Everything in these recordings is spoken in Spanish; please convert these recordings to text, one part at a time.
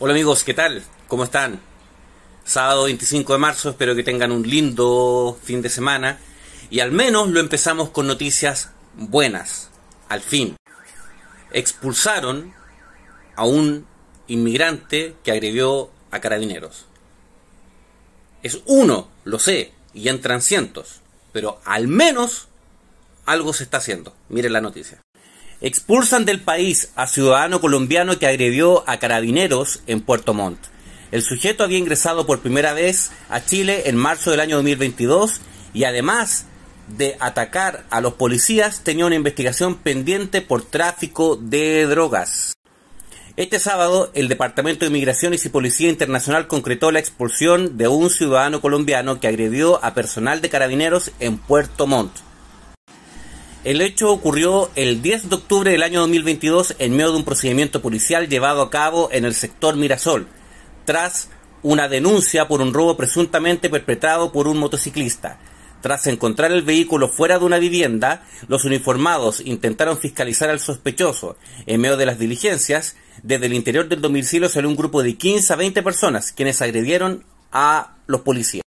Hola amigos, ¿qué tal? ¿Cómo están? Sábado 25 de marzo, espero que tengan un lindo fin de semana y al menos lo empezamos con noticias buenas, al fin. Expulsaron a un inmigrante que agredió a carabineros. Es uno, lo sé, y entran cientos, pero al menos algo se está haciendo. Miren la noticia. Expulsan del país a ciudadano colombiano que agredió a carabineros en Puerto Montt. El sujeto había ingresado por primera vez a Chile en marzo del año 2022 y además de atacar a los policías tenía una investigación pendiente por tráfico de drogas. Este sábado, el Departamento de Migraciones y Policía Internacional concretó la expulsión de un ciudadano colombiano que agredió a personal de carabineros en Puerto Montt. El hecho ocurrió el 10 de octubre del año 2022 en medio de un procedimiento policial llevado a cabo en el sector Mirasol, tras una denuncia por un robo presuntamente perpetrado por un motociclista. Tras encontrar el vehículo fuera de una vivienda, los uniformados intentaron fiscalizar al sospechoso. En medio de las diligencias, desde el interior del domicilio salió un grupo de 15 a 20 personas, quienes agredieron a los policías.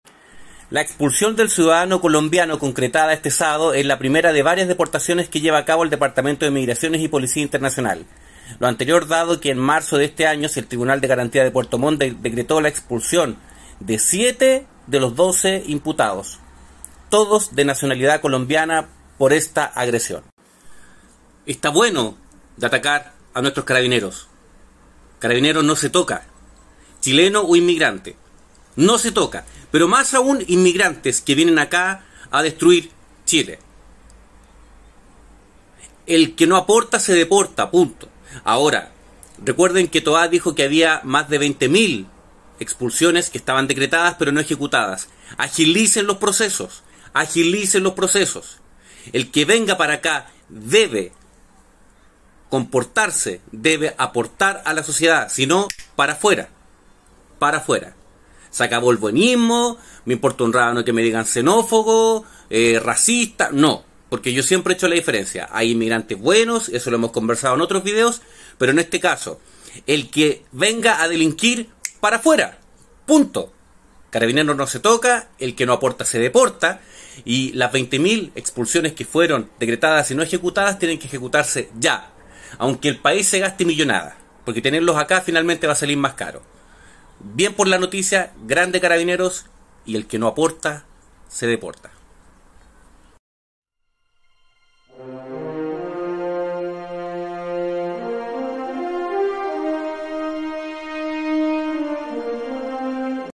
La expulsión del ciudadano colombiano concretada este sábado es la primera de varias deportaciones que lleva a cabo el Departamento de Migraciones y Policía Internacional. Lo anterior dado que en marzo de este año el Tribunal de Garantía de Puerto Montt decretó la expulsión de siete de los 12 imputados, todos de nacionalidad colombiana por esta agresión. Está bueno de atacar a nuestros carabineros. Carabineros no se toca. Chileno o inmigrante. No se toca pero más aún inmigrantes que vienen acá a destruir Chile. El que no aporta se deporta, punto. Ahora, recuerden que Toad dijo que había más de 20.000 expulsiones que estaban decretadas pero no ejecutadas. Agilicen los procesos, agilicen los procesos. El que venga para acá debe comportarse, debe aportar a la sociedad, si no, para afuera, para afuera. Se acabó el buenismo, me importa un no que me digan xenófobo, eh, racista, no. Porque yo siempre he hecho la diferencia. Hay inmigrantes buenos, eso lo hemos conversado en otros videos, pero en este caso, el que venga a delinquir para afuera, punto. Carabineros no se toca, el que no aporta se deporta, y las 20.000 expulsiones que fueron decretadas y no ejecutadas tienen que ejecutarse ya, aunque el país se gaste millonada, porque tenerlos acá finalmente va a salir más caro. Bien por la noticia, grandes carabineros y el que no aporta se deporta.